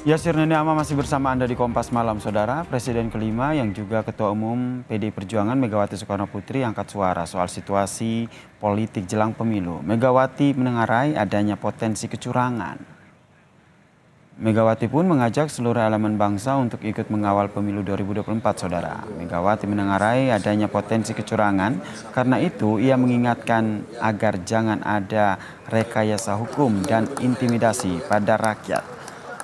Yasir Nani Ama masih bersama Anda di Kompas Malam, Saudara. Presiden kelima yang juga Ketua Umum PD Perjuangan Megawati Soekarno Putri angkat suara soal situasi politik jelang pemilu. Megawati menengarai adanya potensi kecurangan. Megawati pun mengajak seluruh elemen bangsa untuk ikut mengawal pemilu 2024, Saudara. Megawati menengarai adanya potensi kecurangan, karena itu ia mengingatkan agar jangan ada rekayasa hukum dan intimidasi pada rakyat.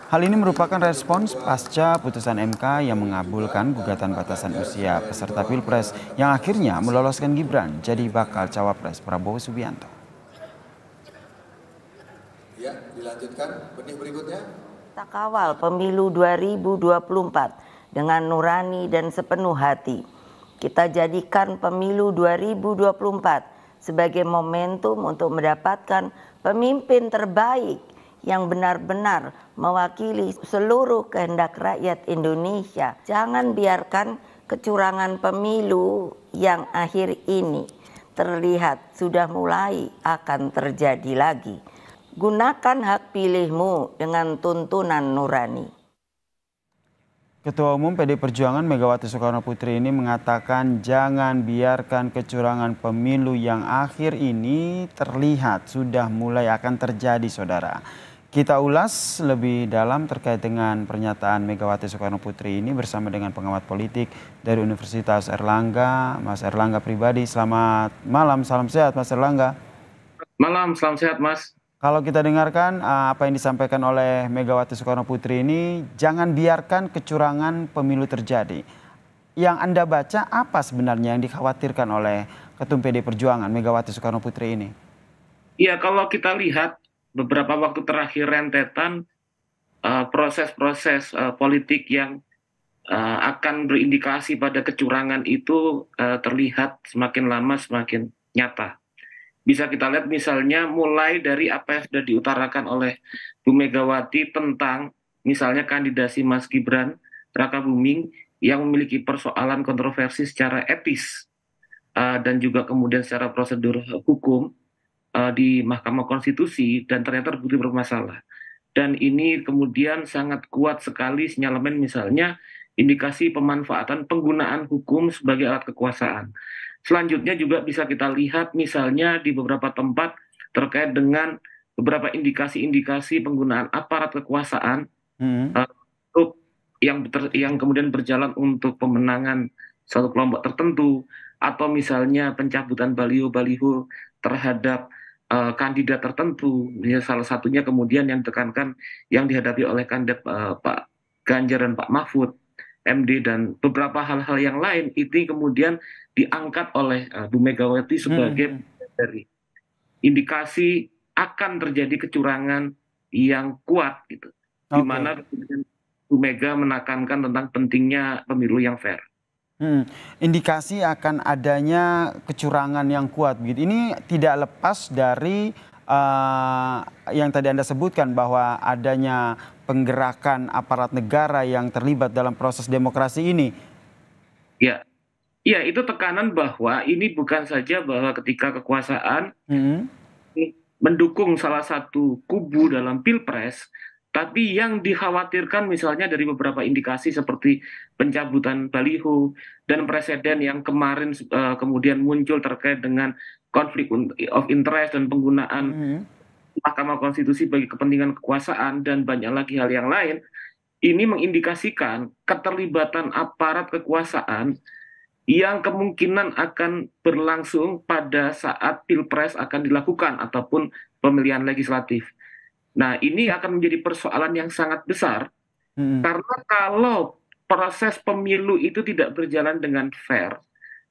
Hal ini merupakan respons pasca putusan MK yang mengabulkan gugatan batasan usia peserta Pilpres yang akhirnya meloloskan Gibran jadi bakal cawapres Prabowo Subianto. Ya, dilanjutkan benih berikutnya. Tak kawal pemilu 2024 dengan nurani dan sepenuh hati. Kita jadikan pemilu 2024 sebagai momentum untuk mendapatkan pemimpin terbaik yang benar-benar mewakili seluruh kehendak rakyat Indonesia. Jangan biarkan kecurangan pemilu yang akhir ini terlihat sudah mulai akan terjadi lagi. Gunakan hak pilihmu dengan tuntunan nurani. Ketua Umum PD Perjuangan Megawati Soekarno Putri ini mengatakan jangan biarkan kecurangan pemilu yang akhir ini terlihat sudah mulai akan terjadi saudara. Kita ulas lebih dalam terkait dengan pernyataan Megawati Soekarno Putri ini bersama dengan pengamat politik dari Universitas Erlangga, Mas Erlangga pribadi. Selamat malam, salam sehat Mas Erlangga. Malam, salam sehat Mas. Kalau kita dengarkan eh, apa yang disampaikan oleh Megawati Soekarno Putri ini, jangan biarkan kecurangan pemilu terjadi. Yang Anda baca apa sebenarnya yang dikhawatirkan oleh Ketum PD Perjuangan Megawati Soekarno Putri ini? Iya, kalau kita lihat beberapa waktu terakhir rentetan eh, proses-proses uh, uh, politik yang uh, akan berindikasi pada kecurangan itu uh, terlihat semakin lama semakin nyata. Bisa kita lihat misalnya mulai dari apa yang sudah diutarakan oleh Bu Megawati tentang misalnya kandidasi Mas Gibran Raka Buming yang memiliki persoalan kontroversi secara etis uh, dan juga kemudian secara prosedur hukum uh, di Mahkamah Konstitusi dan ternyata terbukti bermasalah. Dan ini kemudian sangat kuat sekali sinyalemen misalnya indikasi pemanfaatan penggunaan hukum sebagai alat kekuasaan. Selanjutnya juga bisa kita lihat misalnya di beberapa tempat terkait dengan beberapa indikasi-indikasi penggunaan aparat kekuasaan hmm. uh, untuk yang ter, yang kemudian berjalan untuk pemenangan satu kelompok tertentu atau misalnya pencabutan baliho-baliho terhadap uh, kandidat tertentu ya salah satunya kemudian yang ditekankan yang dihadapi oleh kandidat uh, Pak Ganjar dan Pak Mahfud MD dan beberapa hal-hal yang lain itu kemudian diangkat oleh uh, Bu Megawati hmm, sebagai hmm. dari indikasi akan terjadi kecurangan yang kuat gitu okay. di mana Bu Mega menekankan tentang pentingnya pemilu yang fair. Hmm, indikasi akan adanya kecurangan yang kuat begitu. Ini tidak lepas dari uh, yang tadi Anda sebutkan bahwa adanya penggerakan aparat negara yang terlibat dalam proses demokrasi ini. Ya. Ya, itu tekanan bahwa ini bukan saja bahwa ketika kekuasaan hmm. mendukung salah satu kubu dalam Pilpres, tapi yang dikhawatirkan misalnya dari beberapa indikasi seperti pencabutan baliho dan presiden yang kemarin uh, kemudian muncul terkait dengan konflik of interest dan penggunaan hmm. Mahkamah Konstitusi bagi kepentingan kekuasaan dan banyak lagi hal yang lain ini mengindikasikan keterlibatan aparat kekuasaan yang kemungkinan akan berlangsung pada saat pilpres akan dilakukan ataupun pemilihan legislatif. Nah, ini akan menjadi persoalan yang sangat besar hmm. karena kalau proses pemilu itu tidak berjalan dengan fair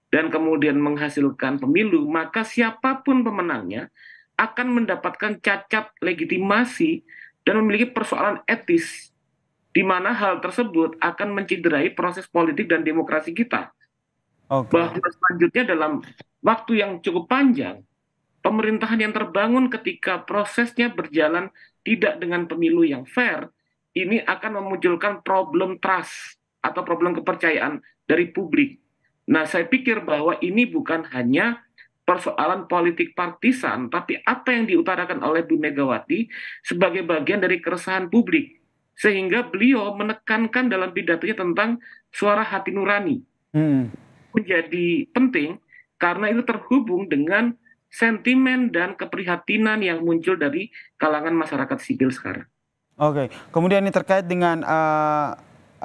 dan kemudian menghasilkan pemilu, maka siapapun pemenangnya akan mendapatkan cacat legitimasi dan memiliki persoalan etis di mana hal tersebut akan menciderai proses politik dan demokrasi kita. Okay. Bahwa selanjutnya dalam waktu yang cukup panjang pemerintahan yang terbangun ketika prosesnya berjalan tidak dengan pemilu yang fair, ini akan memunculkan problem trust atau problem kepercayaan dari publik. Nah, saya pikir bahwa ini bukan hanya persoalan politik partisan, tapi apa yang diutarakan oleh Bu Megawati sebagai bagian dari keresahan publik. Sehingga beliau menekankan dalam pidatonya tentang suara hati nurani. Hmm. Menjadi penting karena itu terhubung dengan sentimen dan keprihatinan yang muncul dari kalangan masyarakat sipil sekarang. Oke, kemudian ini terkait dengan uh,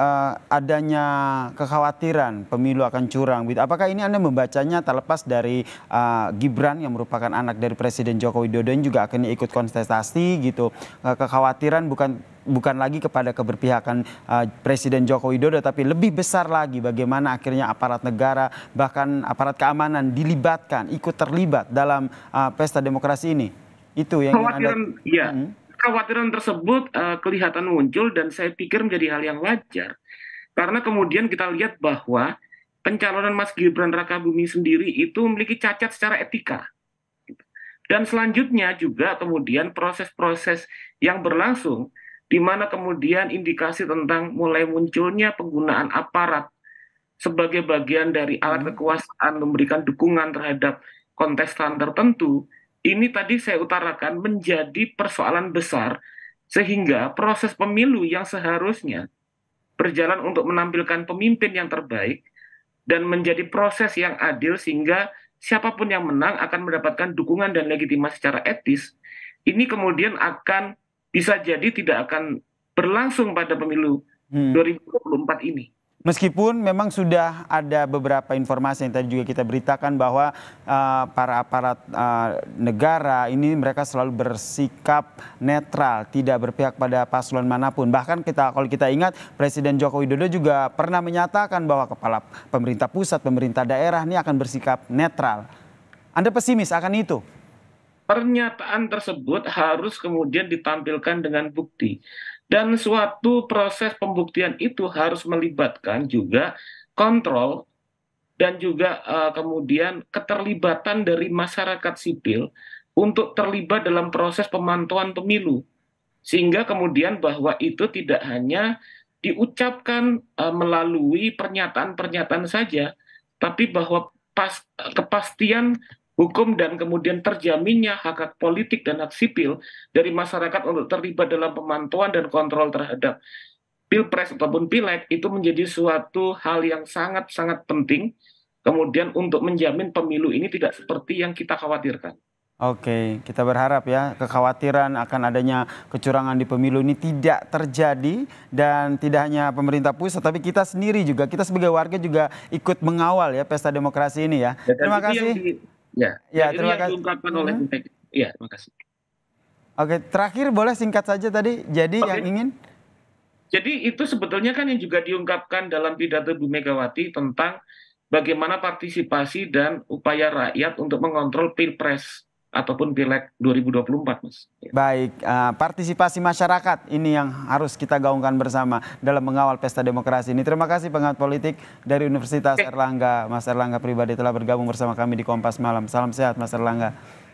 uh, adanya kekhawatiran pemilu akan curang. Apakah ini Anda membacanya terlepas dari uh, Gibran yang merupakan anak dari Presiden Joko Widodo yang juga akan ikut kontestasi gitu. Uh, kekhawatiran bukan bukan lagi kepada keberpihakan uh, Presiden Joko Widodo tapi lebih besar lagi bagaimana akhirnya aparat negara bahkan aparat keamanan dilibatkan ikut terlibat dalam uh, pesta demokrasi ini. Itu yang kekhawatiran iya. Hmm kekhawatiran tersebut uh, kelihatan muncul dan saya pikir menjadi hal yang wajar. Karena kemudian kita lihat bahwa pencalonan Mas Gibran Raka Bumi sendiri itu memiliki cacat secara etika. Dan selanjutnya juga kemudian proses-proses yang berlangsung di mana kemudian indikasi tentang mulai munculnya penggunaan aparat sebagai bagian dari alat hmm. kekuasaan memberikan dukungan terhadap kontestan tertentu ini tadi saya utarakan menjadi persoalan besar sehingga proses pemilu yang seharusnya berjalan untuk menampilkan pemimpin yang terbaik dan menjadi proses yang adil sehingga siapapun yang menang akan mendapatkan dukungan dan legitimasi secara etis ini kemudian akan bisa jadi tidak akan berlangsung pada pemilu hmm. 2024 ini. Meskipun memang sudah ada beberapa informasi yang tadi juga kita beritakan bahwa uh, para aparat uh, negara ini mereka selalu bersikap netral, tidak berpihak pada paslon manapun. Bahkan kita kalau kita ingat Presiden Joko Widodo juga pernah menyatakan bahwa kepala pemerintah pusat, pemerintah daerah ini akan bersikap netral. Anda pesimis akan itu? Pernyataan tersebut harus kemudian ditampilkan dengan bukti. Dan suatu proses pembuktian itu harus melibatkan juga kontrol dan juga uh, kemudian keterlibatan dari masyarakat sipil untuk terlibat dalam proses pemantauan pemilu sehingga kemudian bahwa itu tidak hanya diucapkan uh, melalui pernyataan-pernyataan saja tapi bahwa pas kepastian hukum dan kemudian terjaminnya hak hak politik dan hak sipil dari masyarakat untuk terlibat dalam pemantauan dan kontrol terhadap pilpres ataupun pileg itu menjadi suatu hal yang sangat-sangat penting kemudian untuk menjamin pemilu ini tidak seperti yang kita khawatirkan. Oke, kita berharap ya kekhawatiran akan adanya kecurangan di pemilu ini tidak terjadi dan tidak hanya pemerintah pusat tapi kita sendiri juga kita sebagai warga juga ikut mengawal ya pesta demokrasi ini ya. ya Terima kasih. Ya, ya terima kasih. diungkapkan oleh mm-hmm. Iya, terima kasih. Oke, terakhir boleh singkat saja tadi. Jadi Oke. yang ingin jadi itu sebetulnya kan yang juga diungkapkan dalam pidato Bu Megawati tentang bagaimana partisipasi dan upaya rakyat untuk mengontrol pilpres ataupun Pileg 2024, Mas. Iya. Baik, eh, partisipasi masyarakat ini yang harus kita gaungkan bersama dalam mengawal pesta demokrasi ini. Terima kasih pengamat politik dari Universitas Erlangga, Mas Erlangga pribadi telah bergabung bersama kami di Kompas Malam. Salam sehat, Mas Erlangga.